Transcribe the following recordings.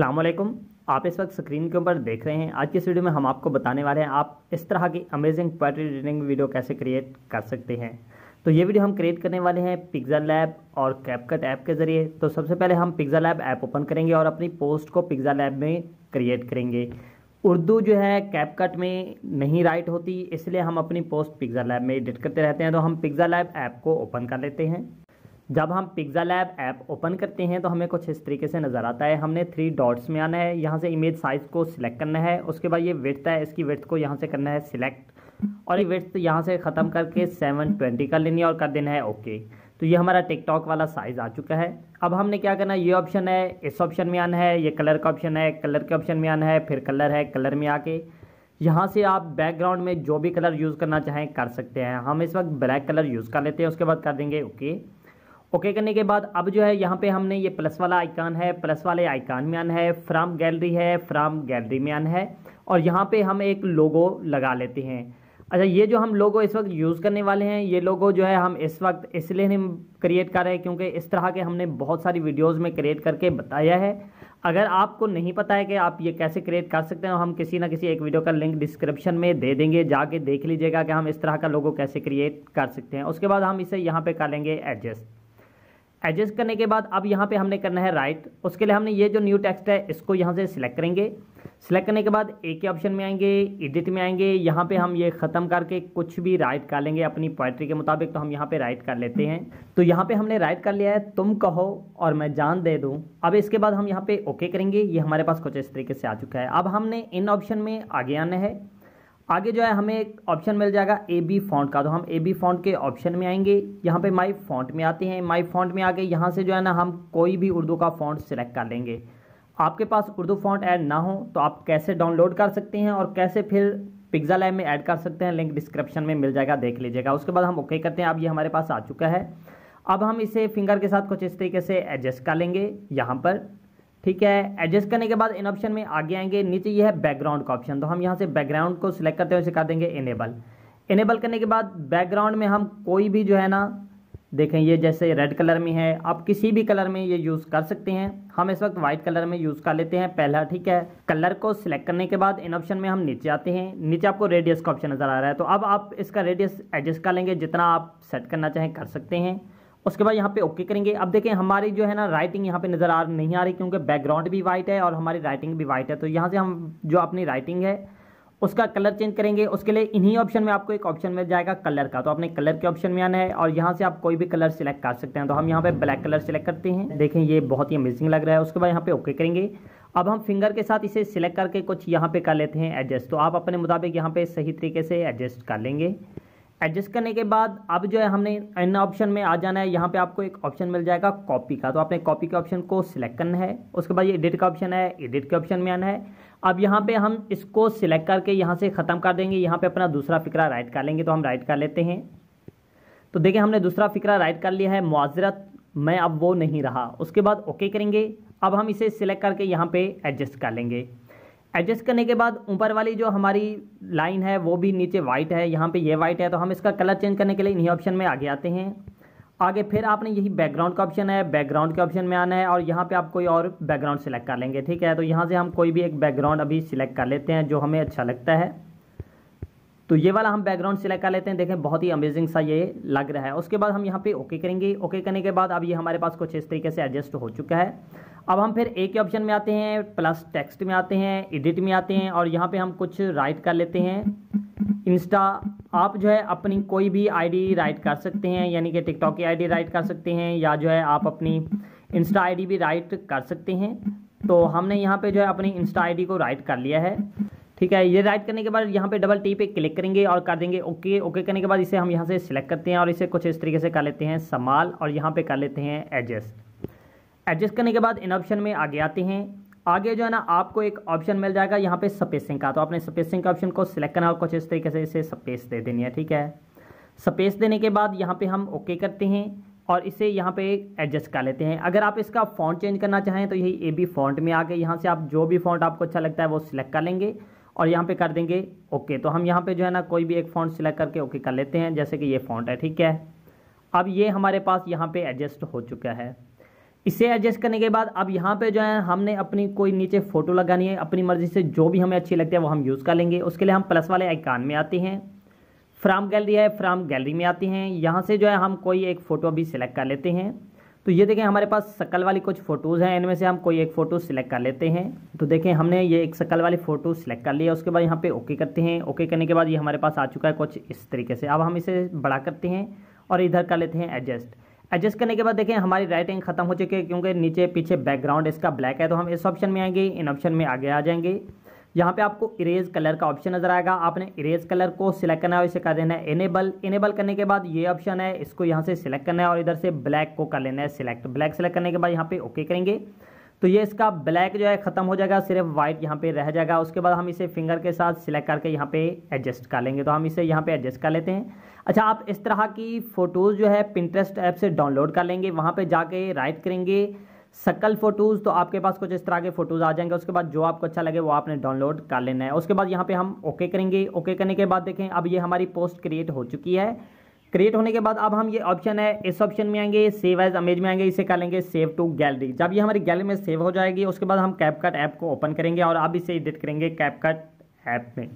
वालेकुम आप इस वक्त स्क्रीन के ऊपर देख रहे हैं आज की इस वीडियो में हम आपको बताने वाले हैं आप इस तरह की अमेजिंग पोएट्री रीडिंग वीडियो कैसे क्रिएट कर सकते हैं तो ये वीडियो हम क्रिएट करने वाले हैं पिक्ज़ल लैब और कैपकट ऐप के ज़रिए तो सबसे पहले हम पिक्ज़ल लैब ऐप ओपन करेंगे और अपनी पोस्ट को पिक्ज़ल लैब में क्रिएट करेंगे उर्दू जो है कैपकट में नहीं राइट होती इसलिए हम अपनी पोस्ट पिक्ज़ल लैब में एडिट करते रहते हैं तो हम पिक्ज़ल लैब ऐप को ओपन कर लेते हैं जब हम पिक्ज़ा लैब ऐप ओपन करते हैं तो हमें कुछ इस तरीके से नज़र आता है हमने थ्री डॉट्स में आना है यहाँ से इमेज साइज़ को सिलेक्ट करना है उसके बाद ये विर्थ है इसकी विर्थ को यहाँ से करना है सिलेक्ट और ये विर्थ यहाँ से ख़त्म करके सेवन ट्वेंटी कर लेनी है और कर देना है ओके तो ये हमारा टिकटॉक वाला साइज़ आ चुका है अब हमने क्या करना है ये ऑप्शन है इस ऑप्शन में आना है ये कलर का ऑप्शन है कलर के ऑप्शन में आना है फिर कलर है कलर में आके यहाँ से आप बैकग्राउंड में जो भी कलर यूज़ करना चाहें कर सकते हैं हम इस वक्त ब्लैक कलर यूज़ कर लेते हैं उसके बाद कर देंगे ओके ओके करने के बाद अब जो है यहाँ पे हमने ये प्लस वाला आइकान है प्लस वाले आइकान में आना है फ्राम गैलरी है फ्राम गैलरी में आना है और यहाँ पे हम एक लोगो लगा लेते हैं अच्छा ये जो हम लोगो इस वक्त यूज़ करने वाले हैं ये लोगो जो है हम इस वक्त इसलिए हम क्रिएट कर रहे हैं क्योंकि इस तरह के हमने बहुत सारी वीडियोज़ में क्रिएट करके बताया है अगर आपको नहीं पता है कि आप ये कैसे क्रिएट कर सकते हैं हम किसी ना किसी एक वीडियो का लिंक डिस्क्रिप्शन में दे देंगे जाके देख लीजिएगा कि हम इस तरह का लोगो कैसे क्रिएट कर सकते हैं उसके बाद हम इसे यहाँ पर कर लेंगे एडजस्ट एडजस्ट करने के बाद अब यहाँ पे हमने करना है राइट उसके लिए हमने ये जो न्यू टेक्स्ट है इसको यहाँ से सिलेक्ट करेंगे सिलेक्ट करने के बाद ए के ऑप्शन में आएंगे एडिट में आएंगे यहाँ पे हम ये ख़त्म करके कुछ भी राइट कर लेंगे अपनी पोइट्री के मुताबिक तो हम यहाँ पे राइट कर लेते हैं तो यहाँ पे हमने राइट कर लिया है तुम कहो और मैं जान दे दूँ अब इसके बाद हम यहाँ पे ओके करेंगे ये हमारे पास कुछ इस तरीके से आ चुका है अब हमने इन ऑप्शन में आगे आना है आगे जो है हमें एक ऑप्शन मिल जाएगा ए बी फॉन्ट का तो हम ए बी फॉन्ट के ऑप्शन में आएंगे यहाँ पे माई फॉन्ट में आते हैं माई फॉन्ट में आके यहाँ से जो है ना हम कोई भी उर्दू का फॉन्ट सिलेक्ट कर लेंगे आपके पास उर्दू फॉन्ट ऐड ना हो तो आप कैसे डाउनलोड कर सकते हैं और कैसे फिर पिक्जा लैब में ऐड कर सकते हैं लिंक डिस्क्रिप्शन में मिल जाएगा देख लीजिएगा उसके बाद हम ओके करते हैं अब ये हमारे पास आ चुका है अब हम इसे फिंगर के साथ कुछ इस तरीके से एडजस्ट कर लेंगे यहाँ पर ठीक है एडजस्ट करने के बाद इन ऑप्शन में आगे आएंगे नीचे ये है बैकग्राउंड का ऑप्शन तो हम यहाँ से बैकग्राउंड को सिलेक्ट करते हुए सिखा देंगे इनेबल इनेबल करने के बाद बैकग्राउंड में हम कोई भी जो है ना देखें ये जैसे रेड कलर में है आप किसी भी कलर में ये यूज़ कर सकते हैं हम इस वक्त वाइट कलर में यूज़ कर लेते हैं पहला ठीक है कलर को सिलेक्ट करने के बाद इन ऑप्शन में हम नीचे आते हैं नीचे आपको रेडियस का ऑप्शन नज़र आ रहा है तो अब आप इसका रेडियस एडजस्ट कर लेंगे जितना आप सेट करना चाहें कर सकते हैं उसके बाद यहाँ पे ओके करेंगे अब देखें हमारी जो है ना राइटिंग यहाँ पे नज़र आ नहीं आ रही क्योंकि बैकग्राउंड भी वाइट है और हमारी राइटिंग भी वाइट है तो यहाँ से हम जो अपनी राइटिंग है उसका कलर चेंज करेंगे उसके लिए इन्हीं ऑप्शन में आपको एक ऑप्शन मिल जाएगा कलर का तो आपने कलर के ऑप्शन में आना है और यहाँ से आप कोई भी कलर सिलेक्ट कर सकते हैं तो हम यहाँ पे ब्लैक कलर सेलेक्ट करते हैं देखें ये बहुत ही अमेजिंग लग रहा है उसके बाद यहाँ पे ओके करेंगे अब हम फिंगर के साथ इसे सिलेक्ट करके कुछ यहाँ पे कर लेते हैं एडजस्ट तो आप अपने मुताबिक यहाँ पे सही तरीके से एडजस्ट कर लेंगे एडजस्ट करने के बाद अब जो है हमने इन ऑप्शन में आ जाना है यहाँ पे आपको एक ऑप्शन मिल जाएगा कॉपी का तो आपने कॉपी के ऑप्शन को सिलेक्ट करना है उसके बाद ये एडिट का ऑप्शन है एडिट के ऑप्शन में आना है अब यहाँ पे हम इसको सिलेक्ट करके यहाँ से ख़त्म कर देंगे यहाँ पे अपना दूसरा फिक्रा राइट कर लेंगे तो हम राइट कर लेते हैं तो देखिए हमने दूसरा फिक्रा राइट कर लिया है मुआजरत में अब वो नहीं रहा उसके बाद ओके करेंगे अब हम इसे सिलेक्ट करके यहाँ पर एडजस्ट कर लेंगे एडजस्ट करने के बाद ऊपर वाली जो हमारी लाइन है वो भी नीचे वाइट है यहाँ पे ये वाइट है तो हम इसका कलर चेंज करने के लिए इन्हीं ऑप्शन में आगे आते हैं आगे फिर आपने यही बैकग्राउंड का ऑप्शन है बैकग्राउंड के ऑप्शन में आना है और यहाँ पे आप कोई और बैकग्राउंड सेलेक्ट कर लेंगे ठीक है तो यहाँ से हम कोई भी एक बैकग्राउंड अभी सिलेक्ट कर लेते हैं जो हमें अच्छा लगता है तो ये वाला हम बैकग्राउंड सिलेक्ट कर लेते हैं देखें बहुत ही अमेजिंग सा ये लग रहा है उसके बाद हम यहाँ पे ओके करेंगे ओके करने के बाद अब ये हमारे पास कुछ इस तरीके से एडजस्ट हो चुका है अब हम फिर एक के ऑप्शन में आते हैं प्लस टेक्स्ट में आते हैं एडिट में आते हैं और यहाँ पे हम कुछ राइट कर लेते हैं इंस्टा आप जो है अपनी कोई भी आईडी राइट कर सकते हैं यानी कि टिकटॉक की आईडी राइट कर सकते हैं या जो है आप अपनी इंस्टा आईडी भी राइट कर सकते हैं तो हमने यहाँ पे जो है अपनी इंस्टा आईडी को राइट कर लिया है ठीक है ये राइट करने के बाद यहाँ पे डबल टी पे क्लिक करेंगे और कर देंगे ओके ओके करने के बाद इसे हम यहाँ से सिलेक्ट करते हैं और इसे कुछ इस तरीके से कर लेते हैं समाल और यहाँ पे कर लेते हैं एडजस्ट एडजस्ट करने के बाद इन ऑप्शन में आगे आते हैं आगे जो है ना आपको एक ऑप्शन मिल जाएगा यहाँ पे स्पेसिंग का तो आपने स्पेसिंग का ऑप्शन को सिलेक्ट करना और कुछ इस तरीके से इसे स्पेस दे देनी है ठीक है स्पेस देने के बाद यहाँ पे हम ओके करते हैं और इसे यहाँ पे एडजस्ट कर लेते हैं अगर आप इसका फॉन्ट चेंज करना चाहें तो यही ए बी फॉन्ट में आके यहाँ से आप जो भी फॉन्ट आपको अच्छा लगता है वो सिलेक्ट कर लेंगे और यहाँ पे कर देंगे ओके तो हम यहाँ पे जो है ना कोई भी एक फ़ॉन्ट सिलेक्ट करके ओके कर लेते हैं जैसे कि ये फ़ॉन्ट है ठीक है अब ये हमारे पास यहाँ पे एडजस्ट हो चुका है इसे एडजस्ट करने के बाद अब यहाँ पे जो है हमने अपनी कोई नीचे फ़ोटो लगानी है अपनी मर्ज़ी से जो भी हमें अच्छी लगती है वो हम यूज़ कर लेंगे उसके लिए हम प्लस वाले आइकान में आते हैं फ्राम गैलरी है फ्राम गैलरी में आते हैं यहाँ से जो है हम कोई एक फ़ोटो अभी सिलेक्ट कर लेते हैं तो ये देखें हमारे पास शक्ल वाली कुछ फ़ोटोज़ हैं इनमें से हम कोई एक फ़ोटो सिलेक्ट कर लेते हैं तो देखें हमने ये एक शक्ल वाली फ़ोटो सिलेक्ट कर लिया उसके बाद यहाँ पे ओके करते हैं ओके करने के बाद ये हमारे पास आ चुका है कुछ इस तरीके से अब हम इसे बड़ा करते हैं और इधर कर लेते हैं एडजस्ट एडजस्ट करने के बाद देखें हमारी राइटिंग खत्म हो चुकी है क्योंकि नीचे पीछे बैकग्राउंड इसका ब्लैक है तो हम इस ऑप्शन में आएंगे इन ऑप्शन में आगे आ जाएंगे यहाँ पे आपको इरेज कलर का ऑप्शन नजर आएगा आपने इरेज कलर को सिलेक्ट करना है और इसे कर देना है इनेबल इनेबल करने के बाद ये ऑप्शन है इसको यहाँ से सिलेक्ट करना है और इधर से ब्लैक को कर लेना है सिलेक्ट ब्लैक सेलेक्ट करने के बाद यहाँ पे ओके करेंगे तो ये इसका ब्लैक जो है खत्म हो जाएगा सिर्फ व्हाइट यहाँ पे रह जाएगा उसके बाद हम इसे फिंगर के साथ सिलेक्ट करके यहाँ पे एडजस्ट कर लेंगे तो हम इसे यहाँ पे एडजस्ट कर लेते हैं अच्छा आप इस तरह की फ़ोटोज़ जो है पिंटरेस्ट ऐप से डाउनलोड कर लेंगे वहाँ पे जाके राइट करेंगे सकल फोटोज़ तो आपके पास कुछ इस तरह के फोटोज़ आ जाएंगे उसके बाद जो आपको अच्छा लगे वो आपने डाउनलोड कर लेना है उसके बाद यहाँ पे हम ओके करेंगे ओके करने के बाद देखें अब ये हमारी पोस्ट क्रिएट हो चुकी है क्रिएट होने के बाद अब हम ये ऑप्शन है इस ऑप्शन में आएंगे सेव एज अमेज में आएंगे इसे कर लेंगे सेव टू गैलरी जब ये हमारी गैलरी में सेव हो जाएगी उसके बाद हम कैपकट ऐप को ओपन करेंगे और अब इसे एडिट करेंगे कैपकट ऐप में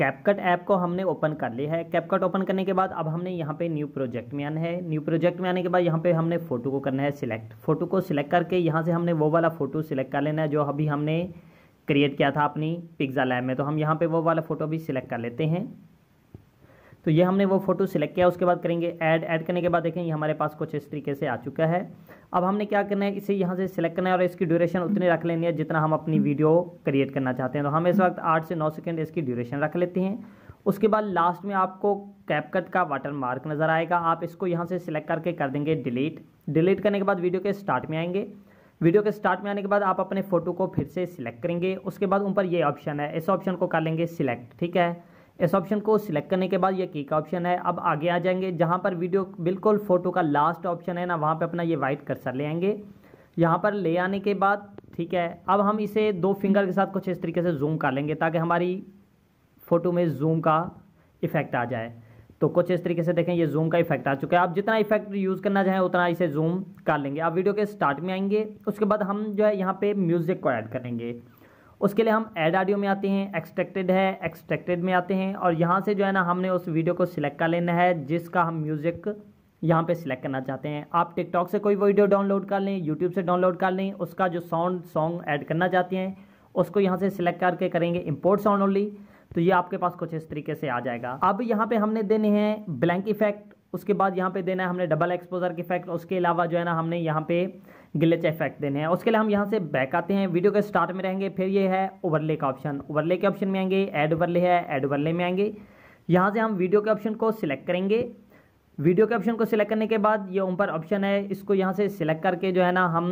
कैपकट ऐप को हमने ओपन कर लिया है कैपकट ओपन करने के बाद अब हमने यहाँ पे न्यू प्रोजेक्ट में आना है न्यू प्रोजेक्ट में आने के बाद यहाँ पे हमने फ़ोटो को करना है सिलेक्ट फ़ोटो को सिलेक्ट करके यहाँ से हमने वो वाला फ़ोटो सिलेक्ट कर लेना है जो अभी हमने क्रिएट किया था अपनी पिक्ज़ा लैब में तो हम यहाँ पे वो वाला फ़ोटो भी सिलेक्ट कर लेते हैं तो ये हमने वो फोटो सिलेक्ट किया उसके बाद करेंगे ऐड ऐड करने के बाद देखें ये हमारे पास कुछ इस तरीके से आ चुका है अब हमने क्या करना है इसे यहाँ से सिलेक्ट करना है और इसकी ड्यूरेशन उतनी रख लेनी है जितना हम अपनी वीडियो क्रिएट करना चाहते हैं तो हम इस वक्त आठ से नौ सेकेंड इसकी ड्यूरेशन रख लेते हैं उसके बाद लास्ट में आपको कैपकट का वाटर मार्क नज़र आएगा आप इसको यहाँ से सिलेक्ट करके कर देंगे डिलीट डिलीट करने के बाद वीडियो के स्टार्ट में आएंगे वीडियो के स्टार्ट में आने के बाद आप अपने फ़ोटो को फिर से सिलेक्ट करेंगे उसके बाद ऊपर ये ऑप्शन है इस ऑप्शन को कर लेंगे सिलेक्ट ठीक है इस ऑप्शन को सिलेक्ट करने के बाद ये की का ऑप्शन है अब आगे आ जाएंगे जहाँ पर वीडियो बिल्कुल फोटो का लास्ट ऑप्शन है ना वहाँ पर अपना ये वाइट कर्सर ले आएंगे यहाँ पर ले आने के बाद ठीक है अब हम इसे दो फिंगर के साथ कुछ इस तरीके से जूम कर लेंगे ताकि हमारी फ़ोटो में जूम का इफेक्ट आ जाए तो कुछ इस तरीके से देखें ये जूम का इफेक्ट आ चुका है आप जितना इफेक्ट यूज़ करना चाहें उतना इसे जूम कर लेंगे आप वीडियो के स्टार्ट में आएंगे उसके बाद हम जो है यहाँ पे म्यूज़िक को ऐड करेंगे उसके लिए हम एड ऑडियो में आते हैं एक्सट्रैक्टेड है एक्सट्रैक्टेड में आते हैं और यहाँ से जो है ना हमने उस वीडियो को सिलेक्ट कर लेना है जिसका हम म्यूज़िक यहाँ पे सिलेक्ट करना चाहते हैं आप टिकटॉक से कोई वीडियो डाउनलोड कर लें यूट्यूब से डाउनलोड कर लें उसका जो साउंड सॉन्ग ऐड करना चाहते हैं उसको यहाँ से सिलेक्ट करके करेंगे इम्पोर्ट साउंड ओनली तो ये आपके पास कुछ इस तरीके से आ जाएगा अब यहाँ पे हमने देने हैं ब्लैंक इफेक्ट उसके बाद यहाँ पे देना है हमने डबल एक्सपोजर के इफेक्ट उसके अलावा जो है ना हमने यहाँ पे ग्लिच इफेक्ट देने हैं उसके लिए हम यहाँ से बैक आते हैं वीडियो के स्टार्ट में रहेंगे फिर ये है ओवरले का ऑप्शन ओवरले के ऑप्शन में आएंगे एड ओवरले है एड ओवरले में आएंगे यहाँ से हम वीडियो के ऑप्शन को सिलेक्ट करेंगे वीडियो के ऑप्शन को सिलेक्ट करने के बाद ये ऊपर ऑप्शन है इसको यहाँ से सिलेक्ट करके जो है ना हम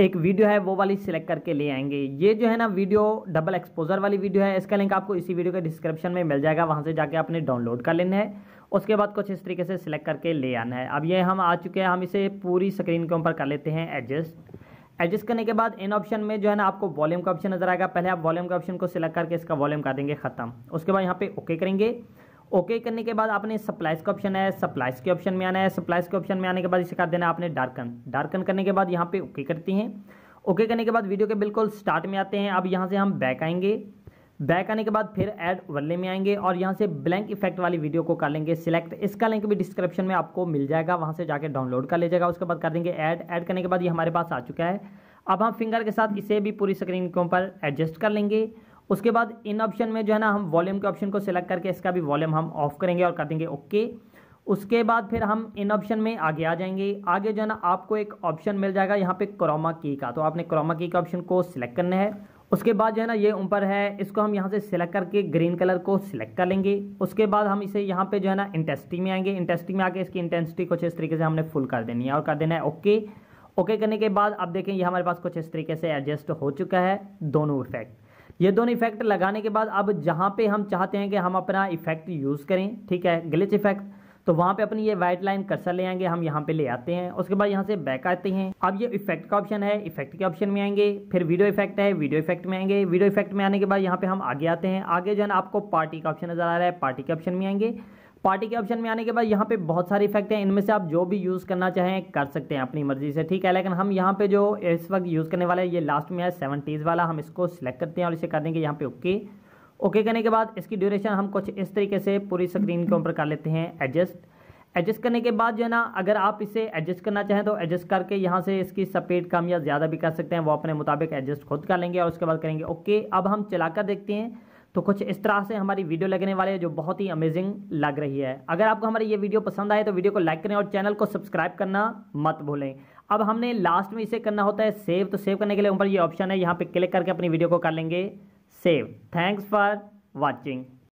एक वीडियो है वो वाली सिलेक्ट करके ले आएंगे ये जो है ना वीडियो डबल एक्सपोजर वाली वीडियो है इसका लिंक आपको इसी वीडियो के डिस्क्रिप्शन में मिल जाएगा वहाँ से जाके आपने डाउनलोड कर लेना है उसके बाद कुछ इस तरीके से सिलेक्ट करके ले आना है अब ये हम आ चुके हैं हम इसे पूरी स्क्रीन के ऊपर कर लेते हैं एडजस्ट एडजस्ट करने के बाद इन ऑप्शन में जो है ना आपको वॉल्यूम का ऑप्शन नजर आएगा पहले आप वॉल्यूम के ऑप्शन को सिलेक्ट करके इसका वॉल्यूम कर देंगे खत्म उसके बाद यहाँ पे ओके करेंगे ओके okay करने के बाद आपने सप्लाइज का ऑप्शन है सप्लाइज के ऑप्शन में आना है सप्लाइज के ऑप्शन में आने के बाद इसे कर देना आपने डार्कन डार्कन करने के बाद यहाँ पे ओके okay करती हैं ओके okay करने के बाद वीडियो के बिल्कुल स्टार्ट में आते हैं अब यहाँ से हम बैक आएंगे बैक आने के बाद फिर एड वर्ले में आएंगे और यहाँ से ब्लैंक इफेक्ट वाली वीडियो को कर लेंगे सिलेक्ट इसका लिंक भी डिस्क्रिप्शन में आपको मिल जाएगा वहाँ से जाकर डाउनलोड कर लीजिएगा उसके बाद कर देंगे ऐड ऐड करने के बाद ये हमारे पास आ चुका है अब हम फिंगर के साथ इसे भी पूरी स्क्रीन के ऊपर एडजस्ट कर लेंगे उसके बाद इन ऑप्शन में जो है ना हम वॉल्यूम के ऑप्शन को सिलेक्ट करके इसका भी वॉल्यूम हम ऑफ करेंगे और कर देंगे ओके उसके बाद फिर हम इन ऑप्शन में आगे आ जाएंगे आगे जो है ना आपको एक ऑप्शन मिल जाएगा यहाँ पे क्रोमा की का तो आपने क्रोमा की के ऑप्शन को सिलेक्ट करना है उसके बाद जो है ना ये ऊपर है इसको हम यहाँ से सिलेक्ट करके ग्रीन कलर को सिलेक्ट कर लेंगे उसके बाद हम इसे यहाँ पे जो है ना इंटेंसिटी में आएंगे इंटेंसिटी में आके इसकी इंटेंसिटी कुछ इस तरीके से हमने फुल कर देनी है और कर देना है ओके ओके करने के बाद अब देखें ये हमारे पास कुछ इस तरीके से एडजस्ट हो चुका है दोनों इफेक्ट ये दोनों इफेक्ट लगाने के बाद अब जहाँ पे हम चाहते हैं कि हम अपना इफेक्ट यूज़ करें ठीक है ग्लिच इफेक्ट तो वहाँ पे अपनी ये वाइट लाइन कर्सर ले आएंगे हम यहाँ पे ले आते हैं उसके बाद यहाँ से बैक आते हैं अब ये इफेक्ट का ऑप्शन है इफेक्ट के ऑप्शन में आएंगे फिर वीडियो इफेक्ट है वीडियो इफेक्ट में आएंगे वीडियो इफेक्ट में आने के बाद यहाँ पे हम आगे आते हैं आगे जो है आपको पार्टी का ऑप्शन नजर आ रहा है पार्टी के ऑप्शन में आएंगे पार्टी के ऑप्शन में आने के बाद यहाँ पे बहुत सारे इफेक्ट हैं इनमें से आप जो भी यूज़ करना चाहें कर सकते हैं अपनी मर्जी से ठीक है लेकिन हम यहाँ पे जो इस वक्त यूज़ करने वाले हैं ये लास्ट में है सेवनटीज़ वाला हम इसको सिलेक्ट करते हैं और इसे कर देंगे यहाँ पे ओके ओके करने के बाद इसकी ड्यूरेशन हम कुछ इस तरीके से पूरी स्क्रीन के ऊपर कर लेते हैं एडजस्ट एडजस्ट करने के बाद जो है ना अगर आप इसे एडजस्ट करना चाहें तो एडजस्ट करके यहाँ से इसकी सपेट कम या ज़्यादा भी कर सकते हैं वो अपने मुताबिक एडजस्ट खुद कर लेंगे और उसके बाद करेंगे ओके अब हम चलाकर देखते हैं तो कुछ इस तरह से हमारी वीडियो लगने वाली है जो बहुत ही अमेजिंग लग रही है अगर आपको हमारी ये वीडियो पसंद आए तो वीडियो को लाइक करें और चैनल को सब्सक्राइब करना मत भूलें अब हमने लास्ट में इसे करना होता है सेव तो सेव करने के लिए ऊपर ये ऑप्शन है यहाँ पे क्लिक करके अपनी वीडियो को कर लेंगे सेव थैंक्स फॉर वॉचिंग